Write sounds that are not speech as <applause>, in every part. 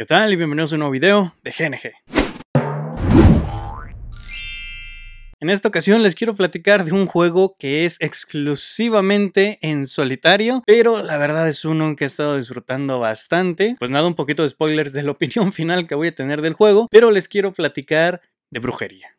¿Qué tal? Y bienvenidos a un nuevo video de GNG. En esta ocasión les quiero platicar de un juego que es exclusivamente en solitario, pero la verdad es uno que he estado disfrutando bastante. Pues nada, un poquito de spoilers de la <laughs> opinión final que voy a tener del juego, pero les quiero platicar de brujería.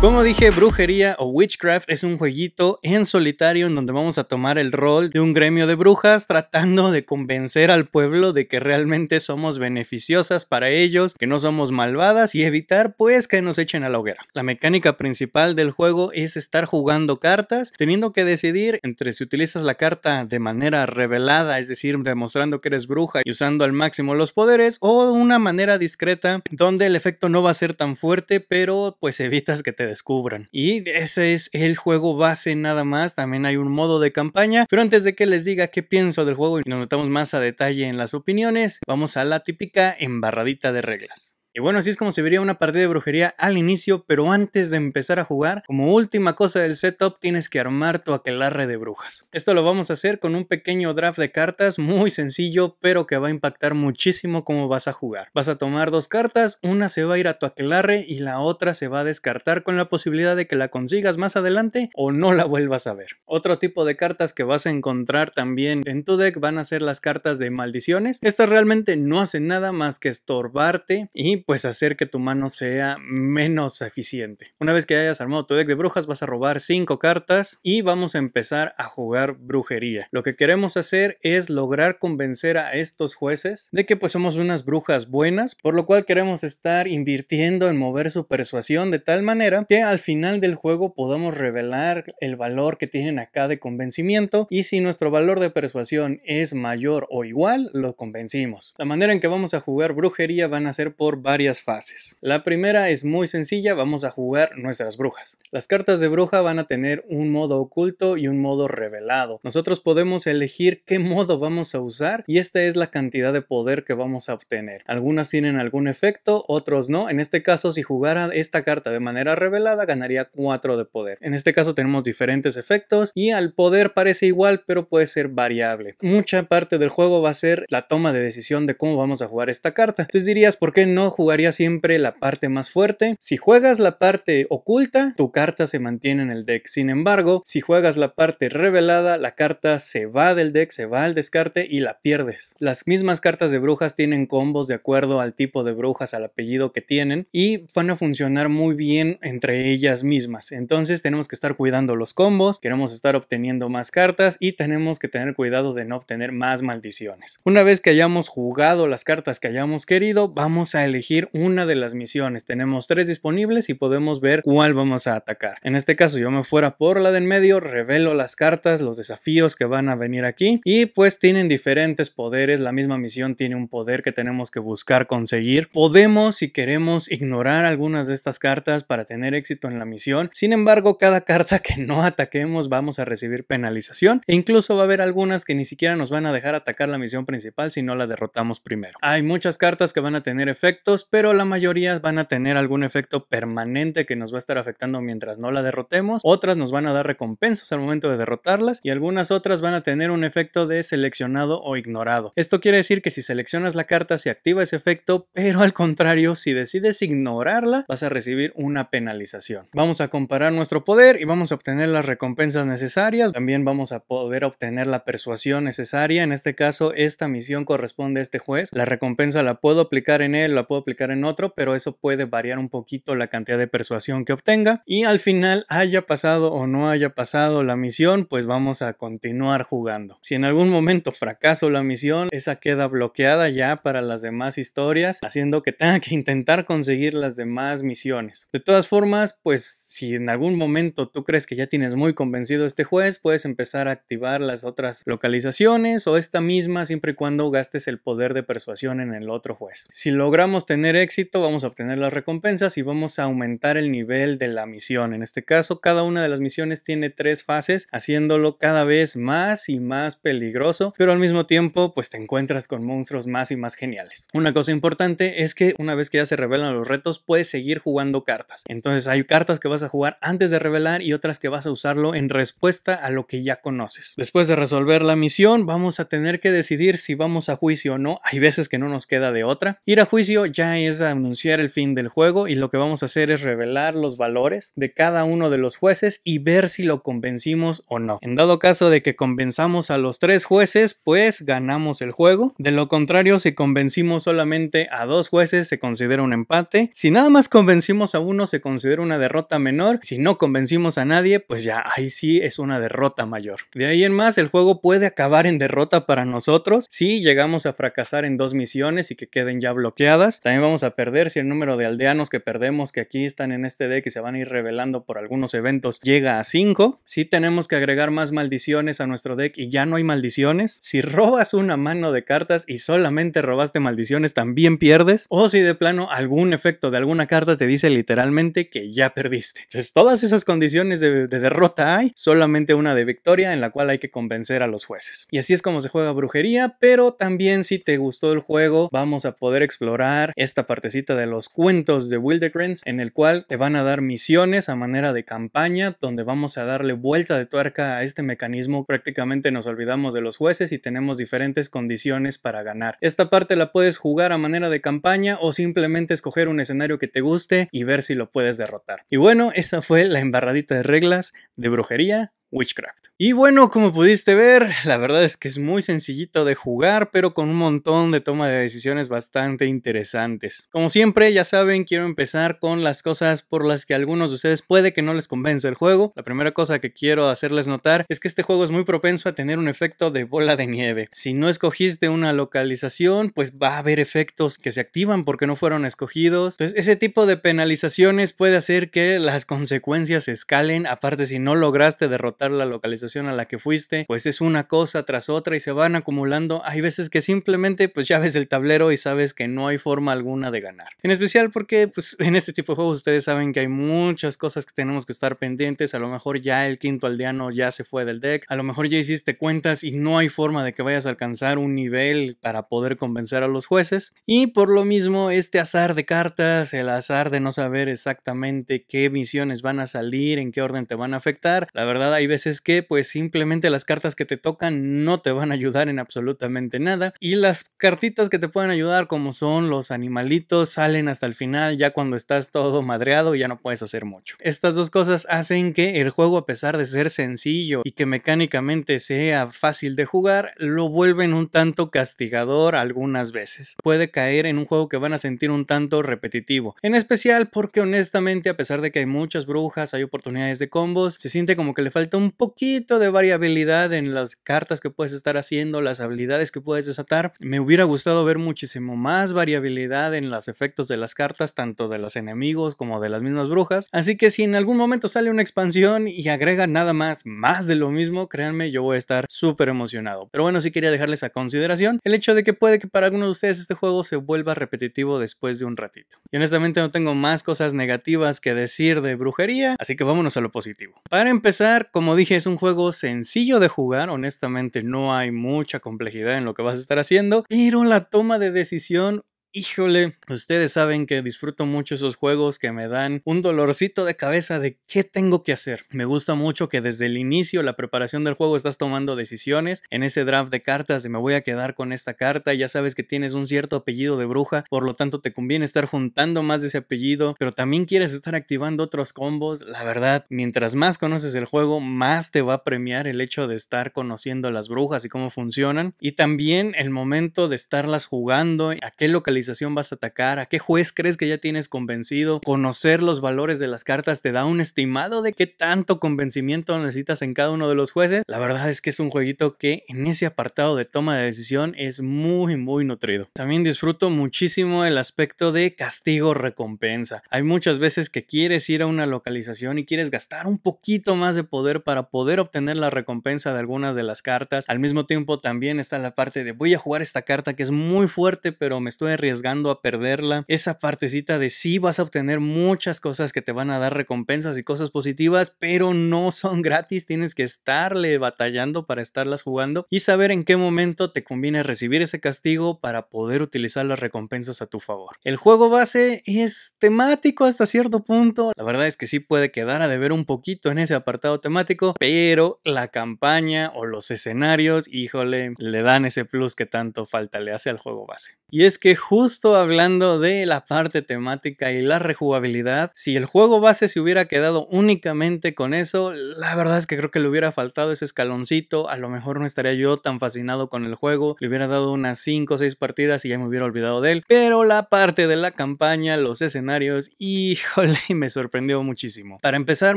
Como dije, brujería o witchcraft es un jueguito en solitario en donde vamos a tomar el rol de un gremio de brujas tratando de convencer al pueblo de que realmente somos beneficiosas para ellos, que no somos malvadas y evitar pues que nos echen a la hoguera. La mecánica principal del juego es estar jugando cartas, teniendo que decidir entre si utilizas la carta de manera revelada, es decir, demostrando que eres bruja y usando al máximo los poderes, o una manera discreta donde el efecto no va a ser tan fuerte, pero pues evitas que te descubran. Y ese es el juego base nada más, también hay un modo de campaña, pero antes de que les diga qué pienso del juego y nos notamos más a detalle en las opiniones, vamos a la típica embarradita de reglas. Y bueno, así es como se vería una partida de brujería al inicio, pero antes de empezar a jugar, como última cosa del setup tienes que armar tu aquelarre de brujas. Esto lo vamos a hacer con un pequeño draft de cartas muy sencillo, pero que va a impactar muchísimo cómo vas a jugar. Vas a tomar dos cartas, una se va a ir a tu aquelarre y la otra se va a descartar con la posibilidad de que la consigas más adelante o no la vuelvas a ver. Otro tipo de cartas que vas a encontrar también en tu deck van a ser las cartas de maldiciones. Estas realmente no hacen nada más que estorbarte y pues hacer que tu mano sea menos eficiente. Una vez que hayas armado tu deck de brujas vas a robar 5 cartas y vamos a empezar a jugar brujería. Lo que queremos hacer es lograr convencer a estos jueces de que pues somos unas brujas buenas, por lo cual queremos estar invirtiendo en mover su persuasión de tal manera que al final del juego podamos revelar el valor que tienen acá de convencimiento y si nuestro valor de persuasión es mayor o igual, lo convencimos. La manera en que vamos a jugar brujería van a ser por varias fases. La primera es muy sencilla, vamos a jugar nuestras brujas. Las cartas de bruja van a tener un modo oculto y un modo revelado. Nosotros podemos elegir qué modo vamos a usar y esta es la cantidad de poder que vamos a obtener. Algunas tienen algún efecto, otros no. En este caso, si jugara esta carta de manera revelada, ganaría 4 de poder. En este caso tenemos diferentes efectos y al poder parece igual, pero puede ser variable. Mucha parte del juego va a ser la toma de decisión de cómo vamos a jugar esta carta. Entonces dirías, ¿por qué no jugaría siempre la parte más fuerte. Si juegas la parte oculta, tu carta se mantiene en el deck. Sin embargo, si juegas la parte revelada, la carta se va del deck, se va al descarte y la pierdes. Las mismas cartas de brujas tienen combos de acuerdo al tipo de brujas, al apellido que tienen y van a funcionar muy bien entre ellas mismas. Entonces tenemos que estar cuidando los combos, queremos estar obteniendo más cartas y tenemos que tener cuidado de no obtener más maldiciones. Una vez que hayamos jugado las cartas que hayamos querido, vamos a elegir una de las misiones. Tenemos tres disponibles y podemos ver cuál vamos a atacar. En este caso yo me fuera por la de en medio, revelo las cartas, los desafíos que van a venir aquí y pues tienen diferentes poderes. La misma misión tiene un poder que tenemos que buscar conseguir. Podemos, si queremos, ignorar algunas de estas cartas para tener éxito en la misión. Sin embargo, cada <laughs> carta que no ataquemos vamos a recibir penalización e incluso va a haber algunas que ni siquiera nos van a dejar atacar la misión principal si no la derrotamos primero. Hay muchas cartas que van a tener efectos pero la mayoría van a tener algún efecto permanente que nos va a estar afectando mientras no la derrotemos. Otras nos van a dar recompensas al momento de derrotarlas y algunas otras van a tener un efecto de seleccionado o ignorado. Esto quiere decir que si seleccionas la carta se activa ese efecto, pero al contrario, si decides ignorarla, vas a recibir una penalización. Vamos a comparar nuestro poder y vamos a obtener las recompensas necesarias. También vamos a poder obtener la persuasión necesaria. En este caso, esta misión corresponde a este juez. La recompensa la puedo aplicar en él, la puedo aplicar en otro, pero eso puede variar un poquito la cantidad de persuasión que obtenga. Y al final haya pasado o no haya pasado la misión, pues vamos a continuar jugando. Si en algún momento fracaso la misión, esa queda bloqueada ya para las demás historias, haciendo que tenga que intentar conseguir las demás misiones. De todas formas, pues si en algún momento tú crees que ya tienes muy convencido este juez, puedes empezar a activar las otras localizaciones o esta misma siempre y cuando gastes el poder de persuasión en el otro juez. Si logramos tener éxito, vamos a obtener las recompensas y vamos a aumentar el nivel de la misión. En este caso, cada una de las misiones tiene tres fases, haciéndolo cada vez más y más peligroso, pero al mismo tiempo, pues te encuentras con monstruos más y más geniales. Una cosa importante es que una vez que ya se revelan los retos, puedes seguir jugando cartas. Entonces hay cartas que vas a jugar antes de revelar y otras que vas a usarlo en respuesta a lo que ya conoces. Después de resolver la misión, vamos a tener que decidir si vamos a juicio o no. Hay veces que no nos queda de otra. Ir a juicio ya ya es anunciar el fin del juego y lo que vamos a hacer es revelar los valores de cada uno de los jueces y ver si lo convencimos o no. En dado caso de que convenzamos a los tres jueces, pues ganamos el juego. De lo contrario, si convencimos solamente a dos jueces, se considera un empate. Si nada más convencimos a uno, se considera una derrota menor. Si no convencimos a nadie, pues ya ahí sí es una derrota mayor. De ahí en más, el juego puede acabar en derrota para nosotros si llegamos a fracasar en dos misiones y que queden ya bloqueadas. También vamos a perder si el número de aldeanos que perdemos que aquí están en este deck y se van a ir revelando por algunos eventos llega a 5. Si tenemos que agregar más maldiciones a nuestro deck y ya no hay maldiciones. Si robas una mano de cartas y solamente robaste maldiciones también pierdes. O si de plano algún efecto de alguna carta te dice literalmente que ya perdiste. Entonces todas esas condiciones de derrota hay, solamente una de victoria en la cual hay que convencer a los jueces. Y así es como se juega brujería, pero también si te gustó el juego vamos a poder explorar esta partecita de los cuentos de Wildecrans, en el cual te van a dar misiones a manera de campaña, donde vamos a darle vuelta de tuerca a este mecanismo. Prácticamente nos olvidamos de los jueces y tenemos diferentes condiciones para ganar. Esta parte la puedes jugar a manera de campaña o simplemente escoger un escenario que te guste y ver si lo puedes derrotar. Y bueno, esa fue la embarradita de reglas de brujería Witchcraft. Y bueno, como pudiste ver, la verdad es que es muy sencillito de jugar, pero con un montón de toma de decisiones bastante interesantes. Como siempre, ya saben, quiero empezar con las cosas por las que a algunos de ustedes puede que no les convence el juego. La primera cosa que quiero hacerles notar es que este juego es muy propenso a tener un efecto de bola de nieve. Si no escogiste una localización, pues va a haber efectos que se activan porque no fueron escogidos. Entonces, ese tipo de penalizaciones puede hacer que las consecuencias escalen, aparte si no lograste derrotar la localización a la que fuiste, pues es una cosa tras otra y se van acumulando. Hay veces que simplemente pues ya ves el tablero y sabes que no hay forma alguna de ganar. En especial porque pues en este tipo de juegos ustedes saben que hay muchas cosas que tenemos que estar pendientes, a lo mejor ya el quinto aldeano ya se fue del deck, a lo mejor ya hiciste cuentas y no hay forma de que vayas a alcanzar un nivel para poder convencer a los jueces y por lo mismo este azar de cartas, el azar de no saber exactamente qué misiones van a salir, en qué orden te van a afectar, la verdad hay veces que pues simplemente las cartas que te tocan no te van a ayudar en absolutamente nada y las cartitas que te pueden ayudar como son los animalitos salen hasta el final ya cuando estás todo madreado ya no puedes hacer mucho. Estas dos cosas hacen que el juego a pesar de ser sencillo y que mecánicamente sea fácil de jugar, lo vuelven un tanto castigador algunas veces. Puede caer en un juego que van a sentir un tanto repetitivo. En especial porque honestamente a pesar de que hay muchas brujas, hay oportunidades de combos, se siente como que le falta un poquito de variabilidad en las cartas que puedes estar haciendo, las habilidades que puedes desatar. Me hubiera gustado ver muchísimo más variabilidad en los efectos de las cartas, tanto de los enemigos como de las mismas brujas. Así que si en algún momento sale una expansión y agrega nada más, más de lo mismo, créanme, yo voy a estar súper emocionado. Pero bueno, sí quería dejarles a consideración el hecho de que puede que para algunos de ustedes este juego se vuelva repetitivo después de un ratito. Y honestamente no tengo más cosas negativas que decir de brujería, así que vámonos a lo positivo. Para empezar, como como dije, es un juego sencillo de jugar, honestamente no hay mucha complejidad en lo que vas a estar haciendo, pero la toma de decisión híjole, ustedes saben que disfruto mucho esos juegos que me dan un dolorcito de cabeza de qué tengo que hacer. Me gusta mucho que desde el inicio, la preparación del juego, estás tomando decisiones en ese draft de cartas de me voy a quedar con esta carta, ya sabes que tienes un cierto apellido de bruja, por lo tanto te conviene estar juntando más de ese apellido, pero también quieres estar activando otros combos. La verdad, mientras más conoces el juego, más te va a premiar el hecho de estar conociendo las brujas y cómo funcionan y también el momento de estarlas jugando, a qué localización vas a atacar, a qué juez crees que ya tienes convencido. Conocer los valores de las cartas te da un estimado de qué tanto convencimiento necesitas en cada uno de los jueces. La verdad es que es un jueguito que en ese apartado de toma de decisión es muy, muy nutrido. También disfruto muchísimo el aspecto de castigo-recompensa. Hay muchas veces que quieres ir a una localización y quieres gastar un poquito más de poder para poder obtener la recompensa de algunas de las cartas. Al mismo tiempo también está la parte de voy a jugar esta carta que es muy fuerte pero me estoy arriesgando a perderla. Esa partecita de si vas a obtener muchas cosas que te van a dar recompensas y cosas positivas, pero no son <laughs> gratis, tienes que estarle batallando para estarlas jugando y saber en qué momento te conviene recibir ese castigo para poder utilizar las recompensas a tu favor. El juego base es temático hasta cierto punto, la verdad es que sí puede quedar a deber un poquito en ese apartado temático, pero la campaña o los escenarios, híjole, le dan ese plus que tanto falta le hace al juego base. Y es que justo hablando de la parte temática y la rejugabilidad. Si el juego base se hubiera quedado únicamente con eso, la verdad es que creo que le hubiera faltado ese escaloncito. A lo mejor no estaría yo tan fascinado con el juego. Le hubiera dado unas 5 o 6 partidas y ya me hubiera olvidado de él. Pero la parte de la campaña, los escenarios, híjole, <laughs> me sorprendió muchísimo. Para empezar,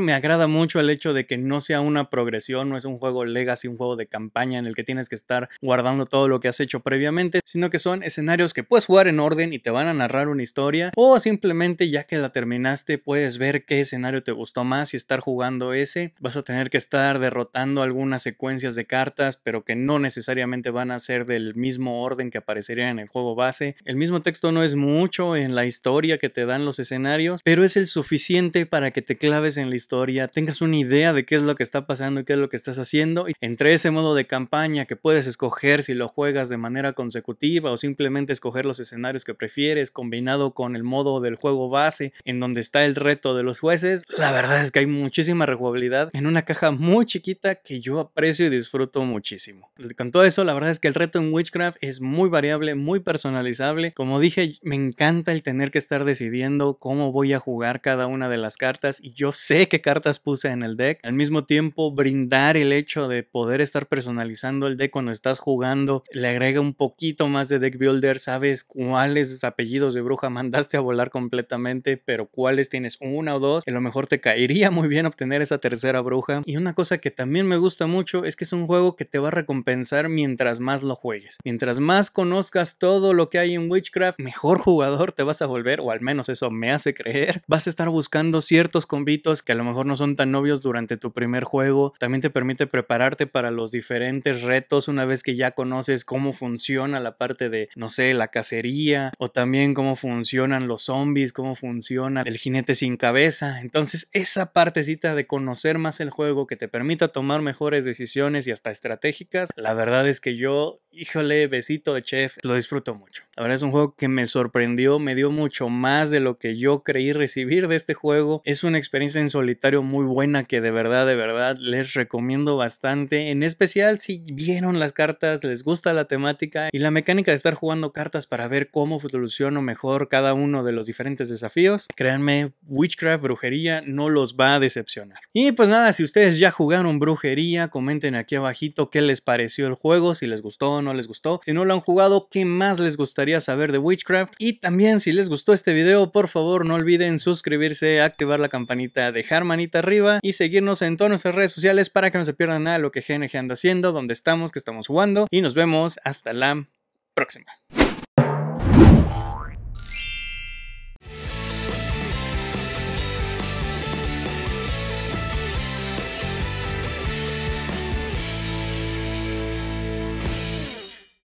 me agrada mucho el hecho de que no sea una progresión, no es un juego legacy, un juego de campaña en el que tienes que estar guardando todo lo que has hecho previamente, sino que son escenarios que puedes jugar en orden y te van a narrar una historia o simplemente ya que la terminaste puedes ver qué escenario te gustó más y estar jugando ese. Vas a tener que estar derrotando algunas secuencias de cartas pero que no necesariamente van a ser del mismo orden que aparecerían en el juego base. El mismo texto no es mucho en la historia que te dan los escenarios pero es el suficiente para que te claves en la historia, tengas una idea de qué es lo que está pasando y qué es lo que estás haciendo. Y entre ese modo de campaña que puedes escoger si lo juegas de manera consecutiva o simplemente escoger los escenarios que prefieres, combinado con el modo del juego base, en donde está el reto de los jueces. La verdad es que hay muchísima rejugabilidad en una caja muy chiquita que yo aprecio y disfruto muchísimo. Con todo eso, la verdad es que el reto en Witchcraft es muy variable, muy personalizable. Como dije, me encanta el tener que estar decidiendo cómo voy a jugar cada una de las cartas y yo sé qué cartas puse en el deck. Al mismo tiempo, brindar el hecho de poder estar personalizando el deck cuando estás jugando le agrega un poquito más de deck builder, sabes apellidos de bruja <laughs> mandaste a volar completamente, pero cuáles tienes una o dos. A lo mejor te caería muy bien obtener esa tercera bruja. Y una cosa que también me gusta mucho es que es un juego que te va a recompensar mientras más lo juegues. Mientras más conozcas todo lo que hay en Witchcraft, mejor jugador te vas a volver, o al menos eso me hace creer. Vas a estar buscando ciertos convitos que a lo mejor no son tan obvios durante tu primer juego. También te permite prepararte para los diferentes retos una vez que ya conoces cómo funciona la parte de, no sé, la cacería o también cómo funcionan los zombies, cómo funciona el jinete sin cabeza. Entonces, esa partecita de conocer más el juego que te permita tomar mejores decisiones y hasta estratégicas, la verdad es que yo, híjole, besito de chef, lo disfruto mucho. La verdad es un juego que me sorprendió, me dio mucho más de lo que yo creí recibir de este juego. Es una experiencia en solitario muy buena que de verdad, de verdad les recomiendo bastante. En especial si vieron las cartas, les gusta la temática y la mecánica de estar jugando cartas para ver cómo soluciono mejor cada uno de los diferentes desafíos, créanme, Witchcraft, brujería, no los va a decepcionar. Y pues nada, si ustedes ya jugaron brujería, comenten aquí abajito qué les pareció el juego, si les gustó o no les gustó. Si no lo han jugado, qué más les gustaría saber de Witchcraft. Y también si les gustó este video, por favor no olviden suscribirse, activar la campanita, dejar manita arriba y seguirnos en todas nuestras redes sociales para que no se pierdan nada de lo que GNG anda haciendo, dónde estamos, que estamos jugando y nos vemos hasta la próxima.